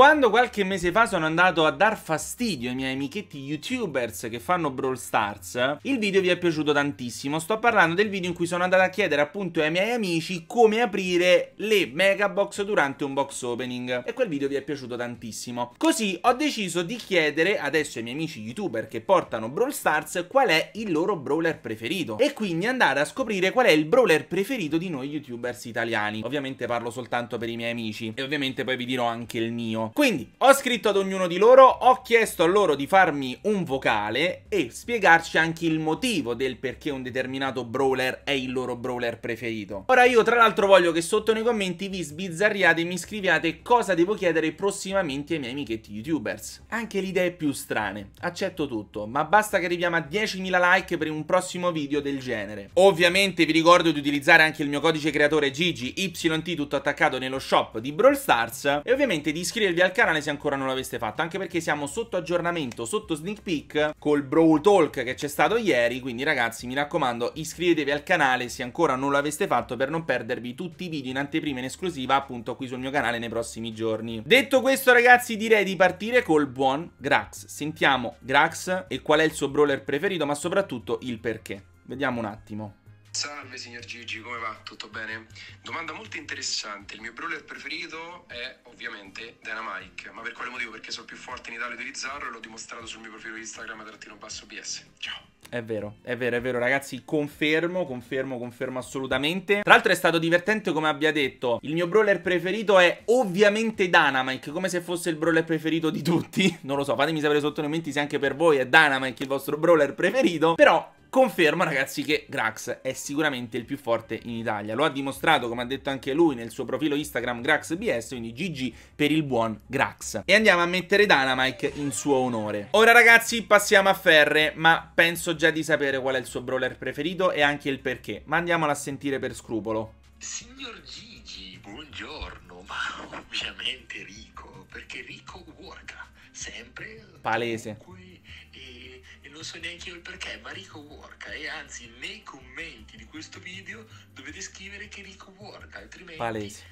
Quando qualche mese fa sono andato a dar fastidio ai miei amichetti youtubers che fanno Brawl Stars, il video vi è piaciuto tantissimo. Sto parlando del video in cui sono andato a chiedere appunto ai miei amici come aprire le mega box durante un box opening. E quel video vi è piaciuto tantissimo. Così ho deciso di chiedere adesso ai miei amici youtuber che portano Brawl Stars qual è il loro brawler preferito. E quindi andare a scoprire qual è il brawler preferito di noi youtubers italiani. Ovviamente parlo soltanto per i miei amici. E ovviamente poi vi dirò anche il mio. Quindi ho scritto ad ognuno di loro, ho chiesto a loro di farmi un vocale e spiegarci anche il motivo del perché un determinato brawler è il loro brawler preferito. Ora io tra l'altro voglio che sotto nei commenti vi sbizzarriate e mi scriviate cosa devo chiedere prossimamente ai miei amichetti youtubers. Anche le idee più strane, accetto tutto, ma basta che arriviamo a 10.000 like per un prossimo video del genere. Ovviamente vi ricordo di utilizzare anche il mio codice creatore GGYT tutto attaccato nello shop di Brawl Stars e ovviamente di iscrivervi iscrivervi al canale se ancora non l'aveste fatto, anche perché siamo sotto aggiornamento, sotto sneak peek col Brawl Talk che c'è stato ieri, quindi ragazzi mi raccomando iscrivetevi al canale se ancora non l'aveste fatto per non perdervi tutti i video in anteprima e in esclusiva appunto qui sul mio canale nei prossimi giorni. Detto questo ragazzi direi di partire col buon Grax, sentiamo Grax e qual è il suo brawler preferito ma soprattutto il perché. Vediamo un attimo. Salve signor Gigi, come va? Tutto bene? Domanda molto interessante. Il mio brawler preferito è ovviamente Dynamike, ma per quale motivo? Perché sono più forte in Italia ad utilizzarlo e l'ho dimostrato sul mio profilo Instagram trattino basso PS. Ciao. È vero, è vero, è vero ragazzi, confermo, confermo, confermo assolutamente. Tra l'altro è stato divertente come abbia detto, il mio brawler preferito è ovviamente Dynamite, come se fosse il brawler preferito di tutti. Non lo so, fatemi sapere sotto nei commenti se anche per voi è Dynamite il vostro brawler preferito, però confermo ragazzi che Grax è sicuramente il più forte in Italia, lo ha dimostrato come ha detto anche lui nel suo profilo Instagram GraxBS, quindi GG per il buon Grax. E andiamo a mettere Dynamite in suo onore. Ora ragazzi passiamo a Ferre, ma penso già di sapere qual è il suo brawler preferito e anche il perché, ma andiamola a sentire per scrupolo. Signor G dici buongiorno, ma ovviamente Rico, perché Rico worka sempre. Palese. Cui, e, e, non so neanche io il perché, ma Rico worka e anzi nei commenti di questo video dovete scrivere che Rico worka, altrimenti Palese.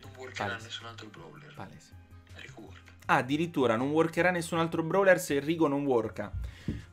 non workerà Palese. nessun altro brawler. Palese. Rico worka. Ah, addirittura non workerà nessun altro brawler se Rico non worka.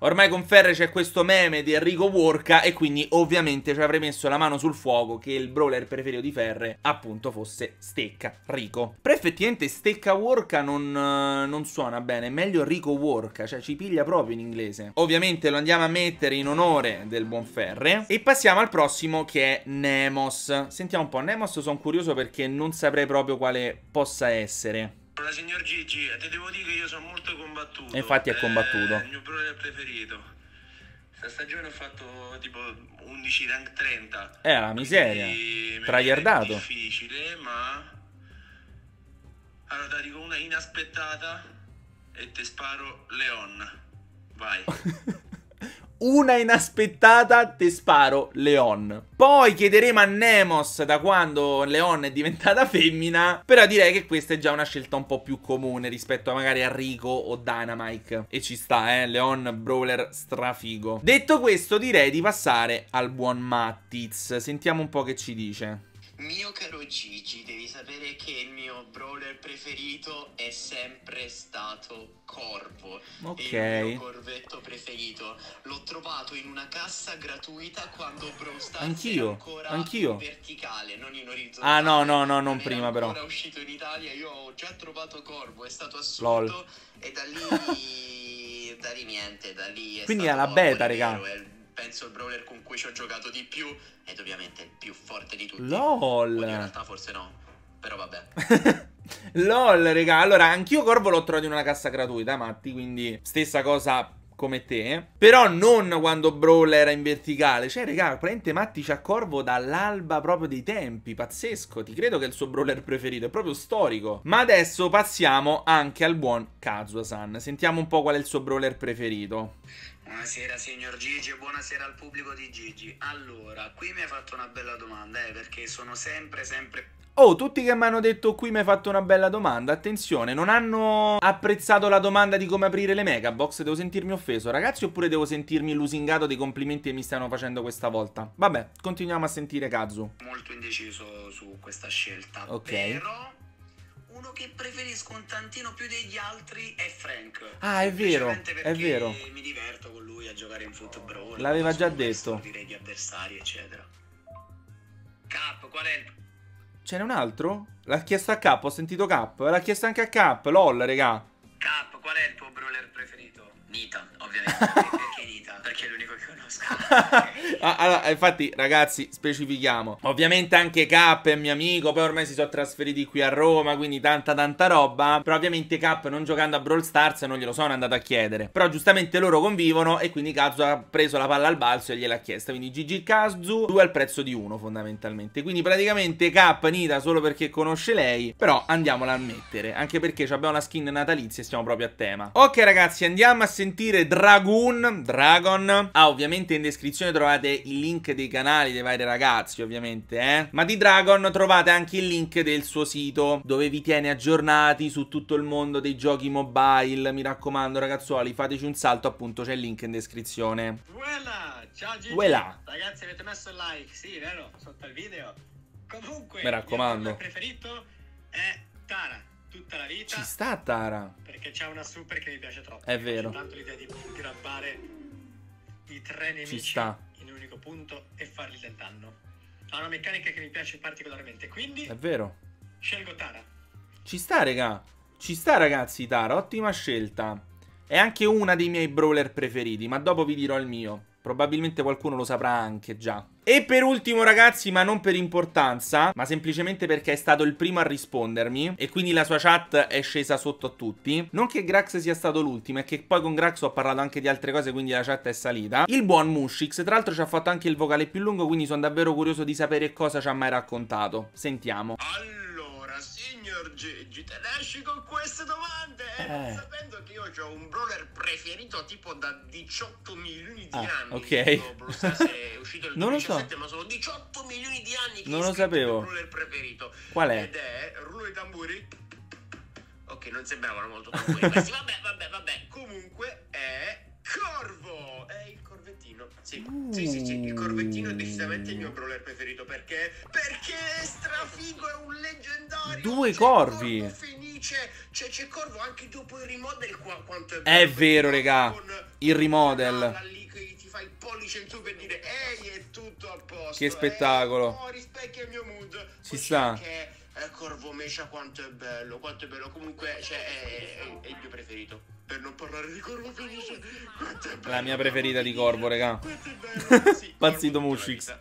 Ormai con Ferre c'è questo meme di Enrico Worca e quindi ovviamente ci avrei messo la mano sul fuoco che il brawler preferito di Ferre appunto fosse Stecca, Rico. Però effettivamente Stecca Worca non, eh, non suona bene, è meglio Rico Worca, cioè ci piglia proprio in inglese. Ovviamente lo andiamo a mettere in onore del buon Ferre e passiamo al prossimo che è Nemos. Sentiamo un po', Nemos sono curioso perché non saprei proprio quale possa essere. Allora, signor Gigi, ti devo dire che io sono molto combattuto. E infatti è eh, combattuto. È il mio brother preferito. Questa stagione ho fatto tipo 11 rank 30. Eh, la miseria. Traiardato. È difficile, ma... Allora, ti dico una inaspettata e te sparo Leon. Vai. una inaspettata, te sparo Leon. Poi chiederemo a Nemos da quando Leon è diventata femmina, però direi che questa è già una scelta un po' più comune rispetto a magari a Rico o Dynamite. E ci sta, eh, Leon Brawler strafigo. Detto questo direi di passare al buon Mattiz, sentiamo un po' che ci dice. Mio caro Gigi, devi sapere che il mio brawler preferito è sempre stato Corvo. Ok. È il mio corvetto preferito. L'ho trovato in una cassa gratuita quando Brawl Stars anch'io, ancora anch'io. verticale, non in orizzontale. Ah no, no, no, non, non prima però. Quando Era uscito in Italia, io ho già trovato Corvo, è stato assurdo Lol. e da lì da lì niente, da lì è Quindi stato era la beta, regà penso il brawler con cui ci ho giocato di più ed ovviamente il più forte di tutti. LOL! Oddio, in realtà forse no, però vabbè. LOL, regà, Allora, anch'io Corvo l'ho trovato in una cassa gratuita, Matti, quindi stessa cosa come te. Però non quando Brawler era in verticale. Cioè, regà, praticamente Matti c'ha Corvo dall'alba proprio dei tempi. Pazzesco. Ti credo che è il suo brawler preferito. È proprio storico. Ma adesso passiamo anche al buon Kazuasan. Sentiamo un po' qual è il suo brawler preferito. Buonasera signor Gigi e buonasera al pubblico di Gigi. Allora, qui mi hai fatto una bella domanda, eh, perché sono sempre, sempre... Oh, tutti che mi hanno detto qui mi hai fatto una bella domanda, attenzione, non hanno apprezzato la domanda di come aprire le megabox, devo sentirmi offeso ragazzi oppure devo sentirmi lusingato dei complimenti che mi stanno facendo questa volta? Vabbè, continuiamo a sentire Kazu. Molto indeciso su questa scelta, ok. però uno che preferisco un tantino più degli altri è Frank. Ah, è vero, è vero. Mi diverto con lui a giocare in football. L'aveva già detto. Direi avversari, eccetera. Cap, qual è il... Ce n'è un altro? L'ha chiesto a Cap, ho sentito Cap. L'ha chiesto anche a Cap, lol, regà. Cap, qual è il tuo brawler preferito? Nita, ovviamente. perché è l'unico che conosco. ah, allora, infatti, ragazzi, specifichiamo. Ovviamente anche K è mio amico, poi ormai si sono trasferiti qui a Roma, quindi tanta tanta roba. Però ovviamente K non giocando a Brawl Stars non glielo sono andato a chiedere. Però giustamente loro convivono e quindi Kazu ha preso la palla al balzo e gliel'ha chiesta. Quindi GG Kazu, due al prezzo di uno fondamentalmente. Quindi praticamente K nita solo perché conosce lei, però andiamola a mettere. Anche perché abbiamo la skin natalizia e siamo proprio a tema. Ok ragazzi, andiamo a sentire Dragoon, Dragon Patreon. Ah, ovviamente in descrizione trovate il link dei canali dei vari ragazzi, ovviamente, eh. Ma di Dragon trovate anche il link del suo sito, dove vi tiene aggiornati su tutto il mondo dei giochi mobile. Mi raccomando, ragazzuoli, fateci un salto, appunto, c'è il link in descrizione. Voilà! Ciao Gigi! Voilà. Ragazzi, avete messo il like, sì, vero? Sotto al video. Comunque, mi raccomando. il mio preferito è Tara tutta la vita. Ci sta Tara. Perché c'è una super che mi piace troppo. È vero. Tanto l'idea di grabbare di tre nemici in un unico punto e fargli del danno. Ha una meccanica che mi piace particolarmente, quindi... È vero. Scelgo Tara. Ci sta, raga. Ci sta, ragazzi, Tara. Ottima scelta. È anche una dei miei brawler preferiti, ma dopo vi dirò il mio. Probabilmente qualcuno lo saprà anche già. E per ultimo ragazzi, ma non per importanza, ma semplicemente perché è stato il primo a rispondermi e quindi la sua chat è scesa sotto a tutti. Non che Grax sia stato l'ultimo, è che poi con Grax ho parlato anche di altre cose, quindi la chat è salita. Il buon Mushix, tra l'altro ci ha fatto anche il vocale più lungo, quindi sono davvero curioso di sapere cosa ci ha mai raccontato. Sentiamo. Allora signor Gigi, te ne esci con queste domande? Eh, eh. Sapendo che io ho un brawler preferito tipo da 18 milioni di ah, anni. Ok. Bro, è uscito il non 2017, lo so. ma sono 18 milioni di anni che non lo sapevo. il brawler preferito. Qual è? Ed è Rullo i tamburi. Ok, non sembravano molto tamburi questi. Vabbè, vabbè, vabbè. Comunque è Corvo. È il Corvo corvettino. Sì. Mm. sì, sì, sì, il corvettino è decisamente il mio mm. brawler preferito perché perché è strafigo è un leggendario. Due c'è corvi. Corvo fenice, c'è, c'è corvo anche dopo il remodel qua quanto è È vero, regà. il remodel. in su per dire "Ehi, è tutto a posto". Che spettacolo. Eh, oh, rispecchia il mio mood. Ci Poi sta. Che eh, Corvo Mescia quanto è bello, quanto è bello. Comunque cioè, è, è, è il mio preferito. Per non parlare di Corvo Felice, quanto è bello. La mia preferita di Corvo, regà. Sì, Pazzito Mushix.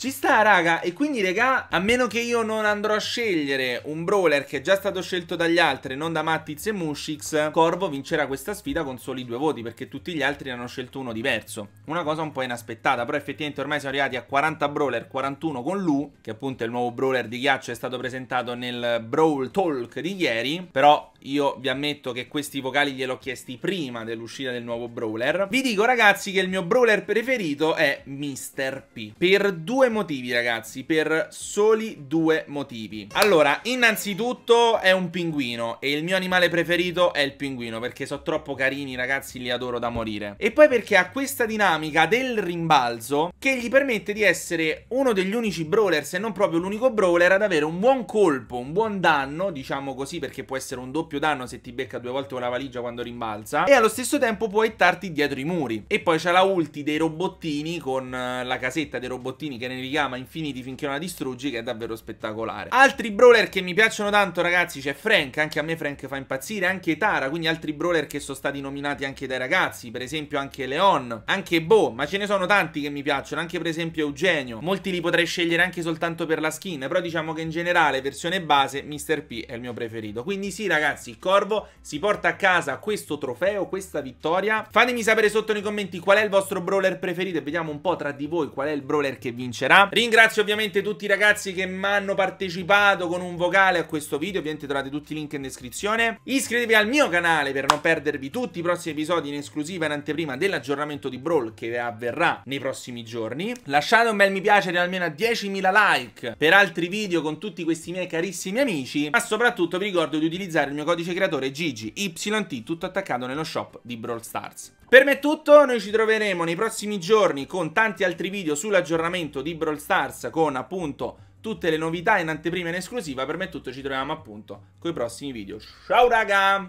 Ci sta, raga. E quindi, raga, a meno che io non andrò a scegliere un brawler che è già stato scelto dagli altri, non da Mattiz e Mushix, Corvo vincerà questa sfida con soli due voti, perché tutti gli altri hanno scelto uno diverso. Una cosa un po' inaspettata, però effettivamente ormai siamo arrivati a 40 brawler, 41 con Lu, che appunto è il nuovo brawler di ghiaccio, è stato presentato nel Brawl Talk di ieri, però io vi ammetto che questi vocali gliel'ho chiesti prima dell'uscita del nuovo brawler. Vi dico, ragazzi, che il mio brawler preferito è Mr. P. Per due due motivi ragazzi, per soli due motivi Allora, innanzitutto è un pinguino e il mio animale preferito è il pinguino Perché sono troppo carini ragazzi, li adoro da morire E poi perché ha questa dinamica del rimbalzo che gli permette di essere uno degli unici brawler, se non proprio l'unico brawler Ad avere un buon colpo, un buon danno, diciamo così Perché può essere un doppio danno se ti becca due volte con la valigia quando rimbalza E allo stesso tempo può ittarti dietro i muri E poi c'è la ulti dei robottini con eh, la casetta dei robottini che nel ne ricama infiniti finché non la distruggi, che è davvero spettacolare. Altri brawler che mi piacciono tanto, ragazzi, c'è Frank, anche a me Frank fa impazzire, anche Tara, quindi altri brawler che sono stati nominati anche dai ragazzi, per esempio anche Leon, anche Bo, ma ce ne sono tanti che mi piacciono, anche per esempio Eugenio. Molti li potrei scegliere anche soltanto per la skin, però diciamo che in generale, versione base, Mr. P è il mio preferito. Quindi sì, ragazzi, il Corvo si porta a casa questo trofeo, questa vittoria. Fatemi sapere sotto nei commenti qual è il vostro brawler preferito e vediamo un po' tra di voi qual è il brawler che vincerà eccetera. Ringrazio ovviamente tutti i ragazzi che mi hanno partecipato con un vocale a questo video, ovviamente trovate tutti i link in descrizione. Iscrivetevi al mio canale per non perdervi tutti i prossimi episodi in esclusiva in anteprima dell'aggiornamento di Brawl che avverrà nei prossimi giorni. Lasciate un bel mi piace di almeno 10.000 like per altri video con tutti questi miei carissimi amici, ma soprattutto vi ricordo di utilizzare il mio codice creatore GGYT tutto attaccato nello shop di Brawl Stars. Per me è tutto, noi ci troveremo nei prossimi giorni con tanti altri video sull'aggiornamento di Brawl Stars con appunto tutte le novità in anteprima e in esclusiva. Per me è tutto, ci troviamo appunto con i prossimi video. Ciao raga!